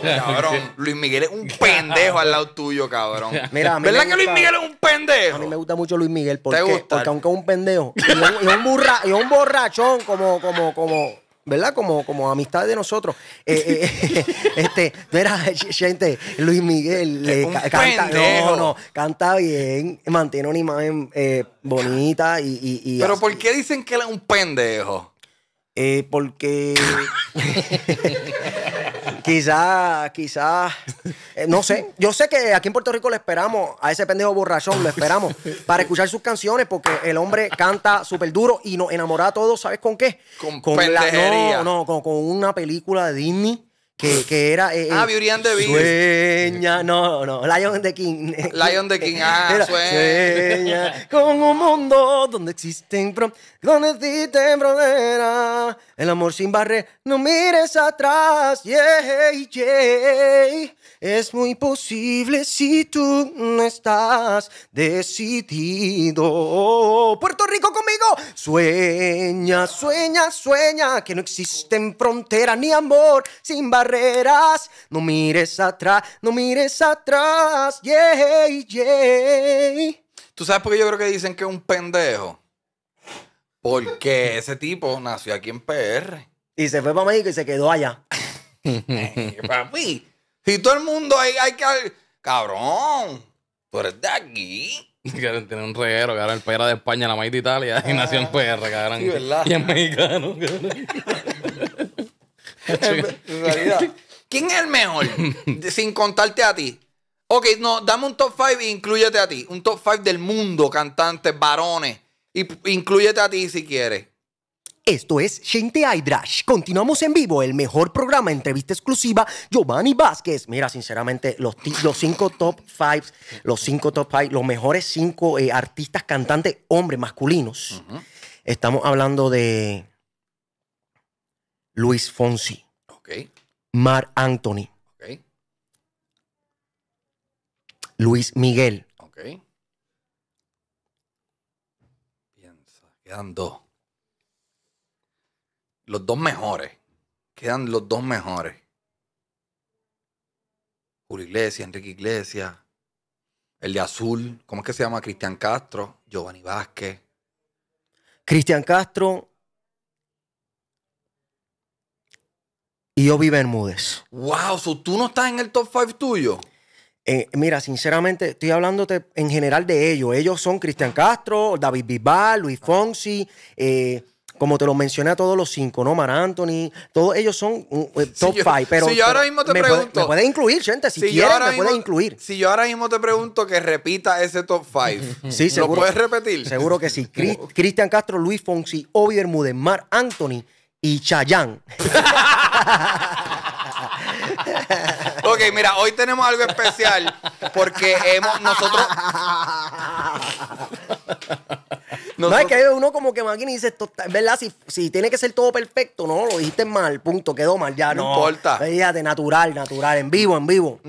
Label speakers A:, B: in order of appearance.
A: Cabrón, Luis Miguel es un pendejo al lado tuyo, cabrón. Mira, ¿Verdad que Luis Miguel es
B: un pendejo? A mí me gusta mucho Luis Miguel porque, porque aunque es un pendejo y es un, borrachón como, como, como, ¿verdad? Como, como amistad de nosotros. Eh, eh, eh, este, mira, gente, Luis Miguel le canta, no, canta bien, mantiene una imagen bonita y, Pero
A: ¿por qué dicen que él es un pendejo?
B: porque quizás, quizás, eh, no sé. Yo sé que aquí en Puerto Rico le esperamos a ese pendejo borrachón, le esperamos para escuchar sus canciones porque el hombre canta súper duro y nos enamora a todos, ¿sabes con qué? Con, la, No, no, con una película de Disney que, que era. Eh, eh, ah, Beauty de the Sueña, no, no, Lion de King. Lion de King, ah, sueña. con un mundo donde existen, donde existen fronteras. El amor sin barrer, no mires atrás, yeah, yeah. Es muy posible si tú no estás decidido. Puerto Rico conmigo. Sueña, sueña, sueña, que no existen fronteras ni amor sin barrer. No mires atrás, no mires atrás. Yeah, yeah.
A: ¿Tú sabes por qué yo creo que dicen que es un pendejo? Porque ese tipo nació aquí en PR. Y se fue para México y se quedó allá. Eh, papi, si todo el mundo hay, que... Cabrón, por eres de aquí. Tiene un reguero, que ahora el PR de España, la maíz de Italia, y nació en ah, PR, cabrón. Y es mexicano, ¿Quién es el mejor? Sin contarte a ti. Ok, no, dame un top 5 e incluyete a ti. Un top 5 del mundo, cantantes, varones. Y incluyete a ti si quieres.
B: Esto es Gente Aidrash. Continuamos en vivo, el mejor programa, entrevista exclusiva, Giovanni Vázquez. Mira, sinceramente, los, los cinco top fives, los cinco top five, los mejores cinco eh, artistas, cantantes, hombres, masculinos. Estamos hablando de Luis Fonsi. Ok. Mar Anthony. Ok. Luis Miguel.
A: Ok. Piensa, quedan dos. Los dos mejores. Quedan los dos mejores. Julio Iglesias, Enrique Iglesias, el de Azul, ¿cómo es que se llama? Cristian Castro, Giovanni Vázquez.
B: Cristian Castro Y Obi Bermúdez. Wow, tú no estás en el top 5 tuyo. Eh, mira, sinceramente, estoy hablándote en general de ellos. Ellos son Cristian Castro, David Bisbal, Luis Fonsi, eh, como te lo mencioné a todos los cinco, ¿no? Mar Anthony, todos ellos son mm, eh, top 5. Pero, si yo ahora mismo te pregunto. Puede, incluir, gente, si, quieres, me
A: incluir. Si yo ahora mismo te pregunto que repita ese top
B: 5, sí, ¿Lo puedes repetir? Seguro que sí. Cristian Castro, Luis Fonsi, Obi Bermúdez, Mar Anthony y Chayán.
A: ok, mira, hoy tenemos algo especial porque hemos nosotros.
B: No, es que uno como que máquina y dice, ¿verdad? Si, si tiene que ser todo perfecto, no, lo dijiste mal, punto, quedó mal, ya no. No importa. Fíjate, natural, natural, en vivo, en vivo.